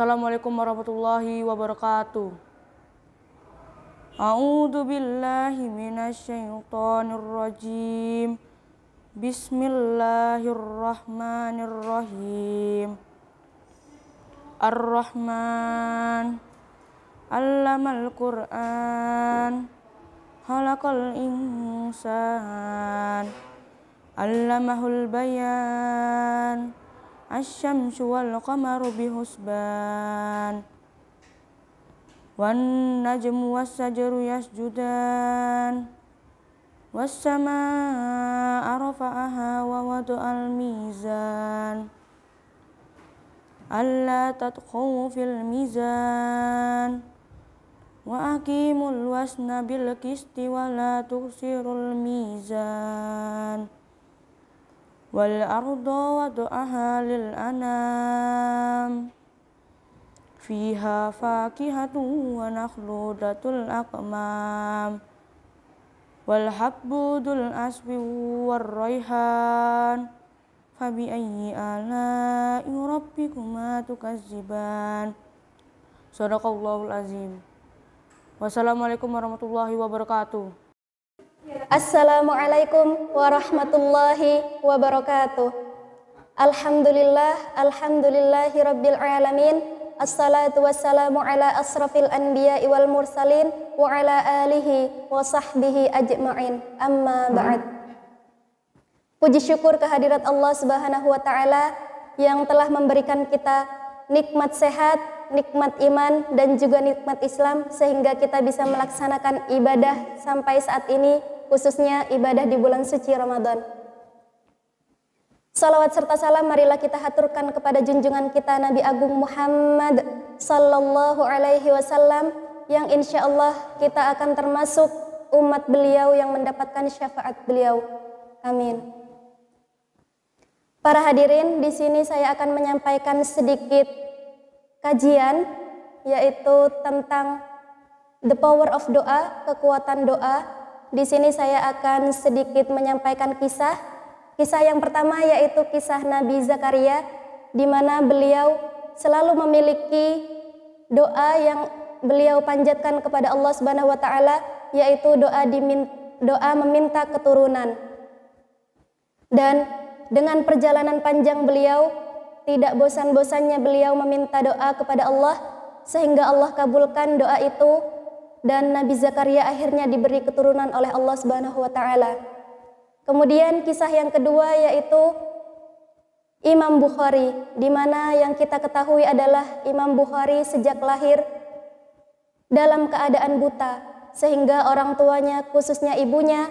Assalamualaikum warahmatullahi wabarakatuh. A'udzu billahi minasyaitonir rajim. Bismillahirrahmanirrahim. Ar-Rahman. Allamal Qur'an. halakal insan. Allamahul bayan asyamsu wal qamaru bihusban wan najmu was sajaru yasjudan was samaa rafa'aha wa wada'al mizan alla tadkhawu fil mizan wa aqimul wasna bil qisti wa la tuksirul mizan wal arda wada'aha lil anam fiha fakihatu wa nakhlu datul aqmam wal habbu dul aswi war raihan fabi ayyi ala'i rabbikuma tukazziban sadaqallahul azim wassalamualaikum warahmatullahi wabarakatuh Assalamualaikum warahmatullahi wabarakatuh. Alhamdulillah, alhamdulillahi rabbil alamin. Assalatu wassalamu ala asrafil anbiya wal mursalin wa ala alihi wa sahbihi ajma'in. Amma ba'd. Puji syukur kehadirat Allah Subhanahu wa taala yang telah memberikan kita nikmat sehat, nikmat iman dan juga nikmat Islam sehingga kita bisa melaksanakan ibadah sampai saat ini khususnya ibadah di bulan suci Ramadan. Salawat serta salam marilah kita haturkan kepada junjungan kita Nabi Agung Muhammad Sallallahu Alaihi Wasallam yang insya Allah kita akan termasuk umat beliau yang mendapatkan syafaat beliau. Amin. Para hadirin, di sini saya akan menyampaikan sedikit kajian yaitu tentang the power of doa, kekuatan doa di sini saya akan sedikit menyampaikan kisah. Kisah yang pertama yaitu kisah Nabi Zakaria, di mana beliau selalu memiliki doa yang beliau panjatkan kepada Allah Subhanahu wa taala yaitu doa dimin, doa meminta keturunan. Dan dengan perjalanan panjang beliau, tidak bosan-bosannya beliau meminta doa kepada Allah sehingga Allah kabulkan doa itu dan Nabi Zakaria akhirnya diberi keturunan oleh Allah Subhanahu wa taala. Kemudian kisah yang kedua yaitu Imam Bukhari, di mana yang kita ketahui adalah Imam Bukhari sejak lahir dalam keadaan buta sehingga orang tuanya khususnya ibunya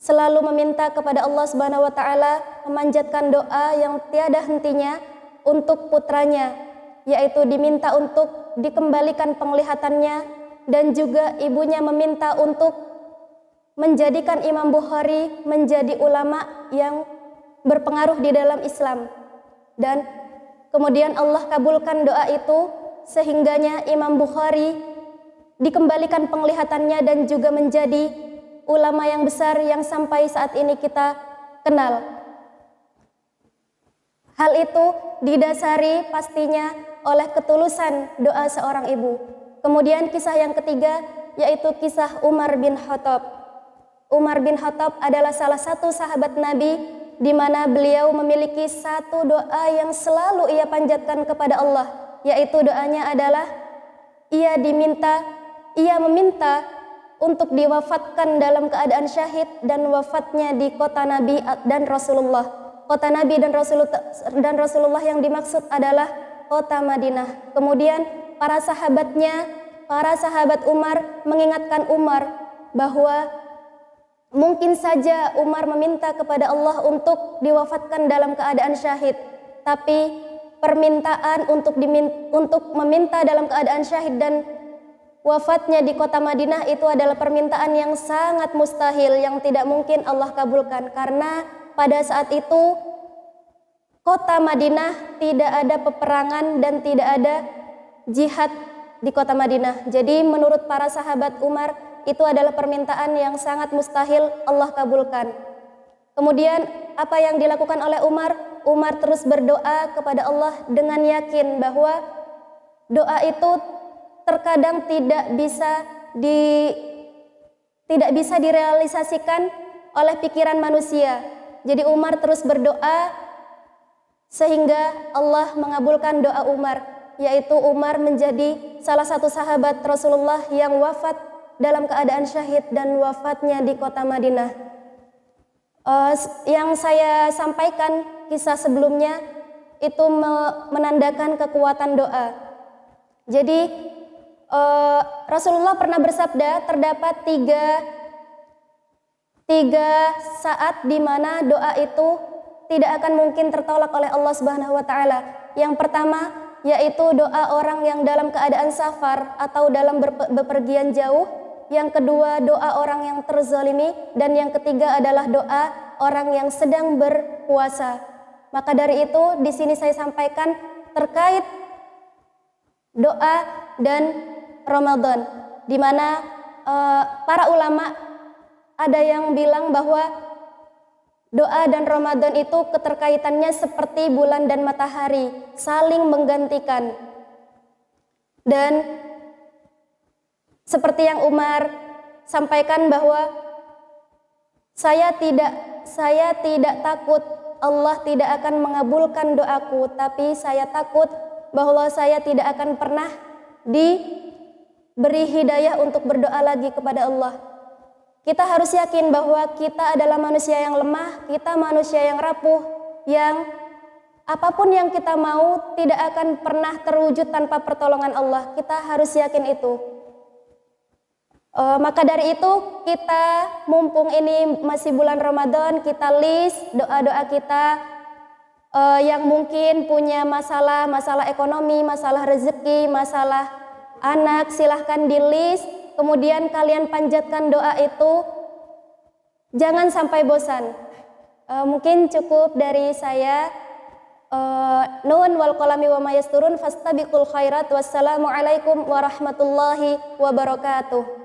selalu meminta kepada Allah Subhanahu wa taala memanjatkan doa yang tiada hentinya untuk putranya yaitu diminta untuk dikembalikan penglihatannya dan juga ibunya meminta untuk menjadikan Imam Bukhari menjadi ulama yang berpengaruh di dalam Islam. Dan kemudian Allah kabulkan doa itu sehingganya Imam Bukhari dikembalikan penglihatannya dan juga menjadi ulama yang besar yang sampai saat ini kita kenal. Hal itu didasari pastinya oleh ketulusan doa seorang ibu. Kemudian kisah yang ketiga yaitu kisah Umar bin Khattab. Umar bin Khattab adalah salah satu sahabat Nabi di mana beliau memiliki satu doa yang selalu ia panjatkan kepada Allah, yaitu doanya adalah ia diminta, ia meminta untuk diwafatkan dalam keadaan syahid dan wafatnya di kota Nabi dan Rasulullah. Kota Nabi dan Rasulullah yang dimaksud adalah kota Madinah. Kemudian para sahabatnya, para sahabat Umar mengingatkan Umar bahwa mungkin saja Umar meminta kepada Allah untuk diwafatkan dalam keadaan syahid, tapi permintaan untuk untuk meminta dalam keadaan syahid dan wafatnya di kota Madinah itu adalah permintaan yang sangat mustahil yang tidak mungkin Allah kabulkan karena pada saat itu kota Madinah tidak ada peperangan dan tidak ada jihad di kota Madinah. Jadi menurut para sahabat Umar itu adalah permintaan yang sangat mustahil Allah kabulkan. Kemudian apa yang dilakukan oleh Umar? Umar terus berdoa kepada Allah dengan yakin bahwa doa itu terkadang tidak bisa di tidak bisa direalisasikan oleh pikiran manusia. Jadi Umar terus berdoa sehingga Allah mengabulkan doa Umar yaitu Umar menjadi salah satu sahabat Rasulullah yang wafat dalam keadaan syahid dan wafatnya di kota Madinah. Uh, yang saya sampaikan kisah sebelumnya itu menandakan kekuatan doa. Jadi uh, Rasulullah pernah bersabda terdapat tiga tiga saat di mana doa itu tidak akan mungkin tertolak oleh Allah Subhanahu wa taala. Yang pertama yaitu doa orang yang dalam keadaan safar atau dalam bepergian jauh. Yang kedua, doa orang yang terzalimi dan yang ketiga adalah doa orang yang sedang berpuasa. Maka dari itu di sini saya sampaikan terkait doa dan Ramadan di mana uh, para ulama ada yang bilang bahwa Doa dan Ramadan itu keterkaitannya seperti bulan dan matahari, saling menggantikan. Dan seperti yang Umar sampaikan bahwa saya tidak saya tidak takut Allah tidak akan mengabulkan doaku, tapi saya takut bahwa saya tidak akan pernah diberi hidayah untuk berdoa lagi kepada Allah. Kita harus yakin bahwa kita adalah manusia yang lemah, kita manusia yang rapuh, yang apapun yang kita mau tidak akan pernah terwujud tanpa pertolongan Allah. Kita harus yakin itu. E, maka dari itu kita mumpung ini masih bulan Ramadan, kita list doa-doa kita e, yang mungkin punya masalah, masalah ekonomi, masalah rezeki, masalah anak, silahkan di list kemudian kalian panjatkan doa itu, jangan sampai bosan. E, mungkin cukup dari saya. Eh, Nun wal kolami wa mayasturun fastabikul khairat. Wassalamualaikum warahmatullahi wabarakatuh.